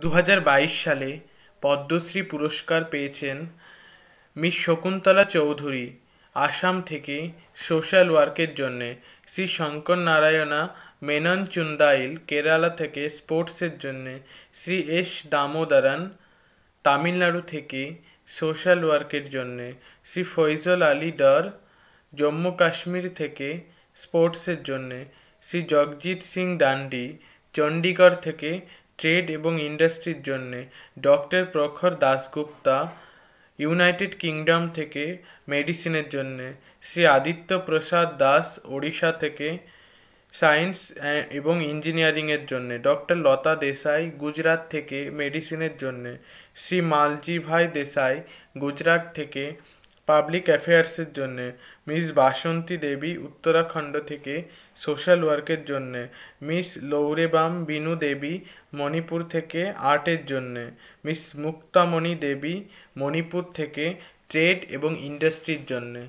দু সালে পদ্মশ্রী পুরস্কার পেয়েছেন মিস শকুন্তলা চৌধুরী আসাম থেকে সোশ্যাল ওয়ার্কের জন্যে শ্রী শঙ্কর নারায়ণা মেনন চুন্দাইল কেরালা থেকে স্পোর্টসের জন্যে শ্রী এস দামোদারান তামিলনাড়ু থেকে সোশ্যাল ওয়ার্কের জন্যে শ্রী ফৈজল আলী ডর জম্মু কাশ্মীর থেকে স্পোর্টসের জন্যে শ্রী জগজিৎ সিং ডান্ডি চণ্ডীগড় থেকে ট্রেড এবং ইন্ডাস্ট্রির জন্যে ডক্টর প্রখর দাশগুপ্তা ইউনাইটেড কিংডম থেকে মেডিসিনের জন্যে শ্রী আদিত্য প্রসাদ দাস ওড়িশা থেকে সায়েন্স এবং ইঞ্জিনিয়ারিংয়ের জন্যে ডক্টর লতা দেশাই গুজরাট থেকে মেডিসিনের জন্যে শ্রী মালজিভাই দেশাই গুজরাট থেকে পাবলিক অ্যাফেয়ার্সের জন্য মিস বাসন্তী দেবী উত্তরাখণ্ড থেকে সোশ্যাল ওয়ার্কের জন্য মিস লৌরেবাম বিনু দেবী মণিপুর থেকে আর্টের জন্য মিস মুক্তামণি দেবী মণিপুর থেকে ট্রেড এবং ইন্ডাস্ট্রির জন্যে